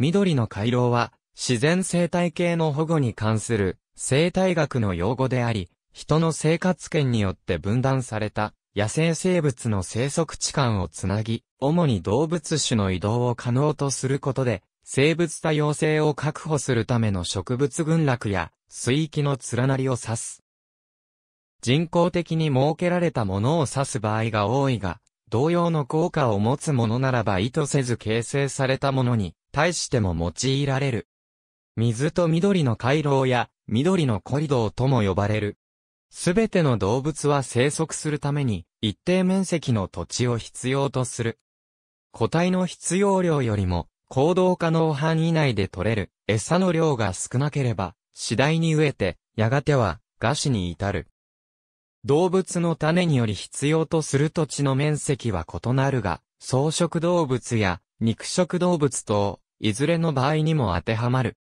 緑の回廊は、自然生態系の保護に関する生態学の用語であり、人の生活圏によって分断された野生生物の生息地間をつなぎ、主に動物種の移動を可能とすることで、生物多様性を確保するための植物群落や水域の連なりを指す。人工的に設けられたものを指す場合が多いが、同様の効果を持つものならば意図せず形成されたものに対しても用いられる。水と緑の回廊や緑のコリドーとも呼ばれる。すべての動物は生息するために一定面積の土地を必要とする。個体の必要量よりも行動可能範囲内で取れる餌の量が少なければ次第に飢えてやがては餓死に至る。動物の種により必要とする土地の面積は異なるが、草食動物や肉食動物等、いずれの場合にも当てはまる。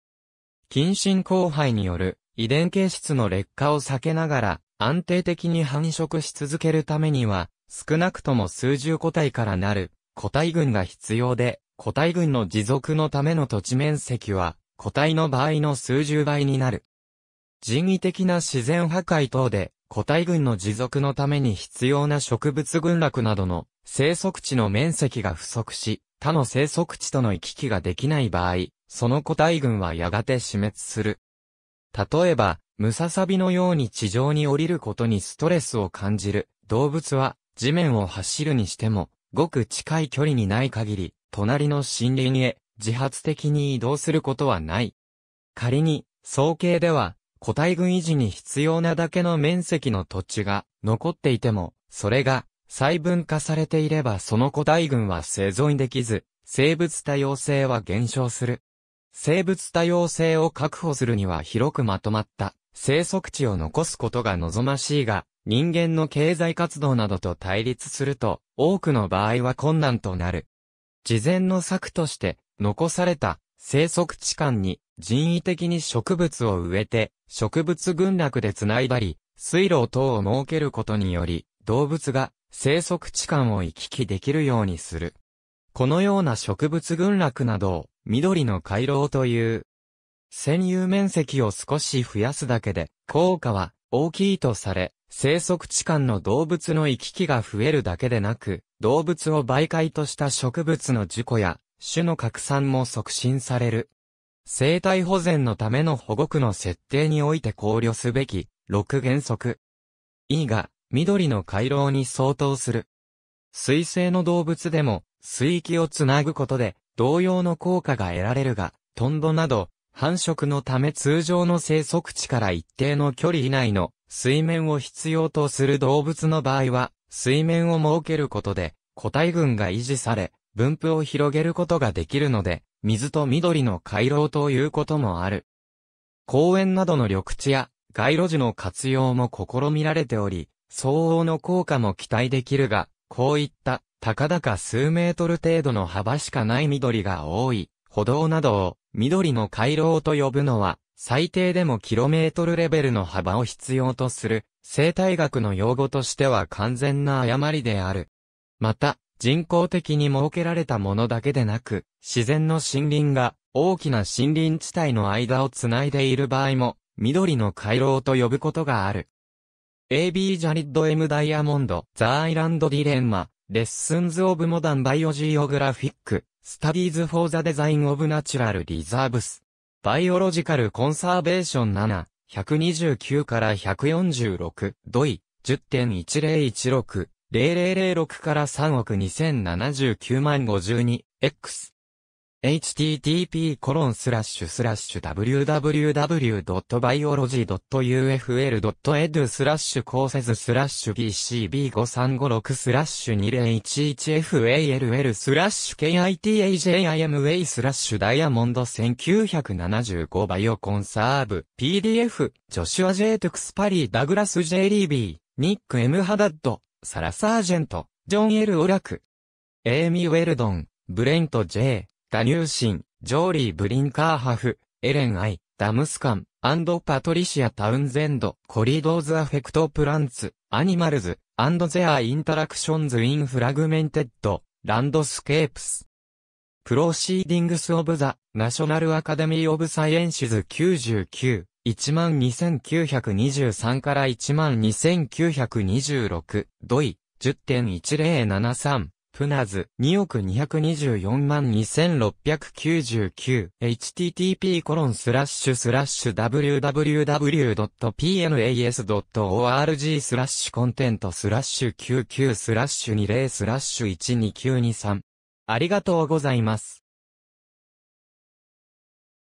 近親交配による遺伝形質の劣化を避けながら安定的に繁殖し続けるためには少なくとも数十個体からなる個体群が必要で個体群の持続のための土地面積は個体の場合の数十倍になる。人為的な自然破壊等で個体群の持続のために必要な植物群落などの生息地の面積が不足し、他の生息地との行き来ができない場合、その個体群はやがて死滅する。例えば、ムササビのように地上に降りることにストレスを感じる動物は地面を走るにしても、ごく近い距離にない限り、隣の森林へ自発的に移動することはない。仮に、総計では、個体群維持に必要なだけの面積の土地が残っていても、それが細分化されていればその個体群は生存できず、生物多様性は減少する。生物多様性を確保するには広くまとまった生息地を残すことが望ましいが、人間の経済活動などと対立すると、多くの場合は困難となる。事前の策として、残された生息地間に人為的に植物を植えて、植物群落でつないだり、水路等を設けることにより、動物が生息地間を行き来できるようにする。このような植物群落などを緑の回廊という、占有面積を少し増やすだけで効果は大きいとされ、生息地間の動物の行き来が増えるだけでなく、動物を媒介とした植物の事故や種の拡散も促進される。生態保全のための保護区の設定において考慮すべき、6原則。E が、緑の回廊に相当する。水性の動物でも、水域をつなぐことで、同様の効果が得られるが、トンドなど、繁殖のため通常の生息地から一定の距離以内の水面を必要とする動物の場合は、水面を設けることで、個体群が維持され、分布を広げることができるので、水と緑の回廊ということもある。公園などの緑地や街路樹の活用も試みられており、相応の効果も期待できるが、こういった、高々数メートル程度の幅しかない緑が多い、歩道などを、緑の回廊と呼ぶのは、最低でもキロメートルレベルの幅を必要とする、生態学の用語としては完全な誤りである。また、人工的に設けられたものだけでなく、自然の森林が大きな森林地帯の間をつないでいる場合も、緑の回廊と呼ぶことがある。AB ジャリッド M ダイヤモンド、ザアイランドディレンマ、レッスンズオブモダンバイオジオグラフィック、スタディーズフォーザデザインオブナチュラルリザーブス。バイオロジカルコンサーベーション7、129から146、ドイ、10.1016、0006から3億2079万52、X。http://www.biology.ufl.edu スラッシュ構成図スラッシュ bcb5356 スラッシュ 2011fall スラッシュ kitajima スラッシュダイヤモンド1975バイオコンサーブ PDF ジョシュア・ジェイ・トゥクスパリー・ダグラス・ J・ リービーニック・ M・ ハダッドサラ・サージェントジョン・エル・オラクエイミー・ウェルドンブレント・ J・ ダニューシン、ジョーリー・ブリンカーハフ、エレン・アイ、ダムスカン、アンド・パトリシア・タウンゼンド、コリドーズ・アフェクト・プランツ、アニマルズ、アンド・ゼア・インタラクションズ・イン・フラグメンテッド、ランドスケープス。プロシーディングス・オブ・ザ・ナショナル・アカデミー・オブ・サイエンシズ99、12923から12926、ドイ、10.1073。プナズ、2億224万2699、http コロンスラッシュスラッシュ www.pnas.org スラッシュコンテントスラッシュ99スラッシュ20スラッシュ12923。ありがとうございます。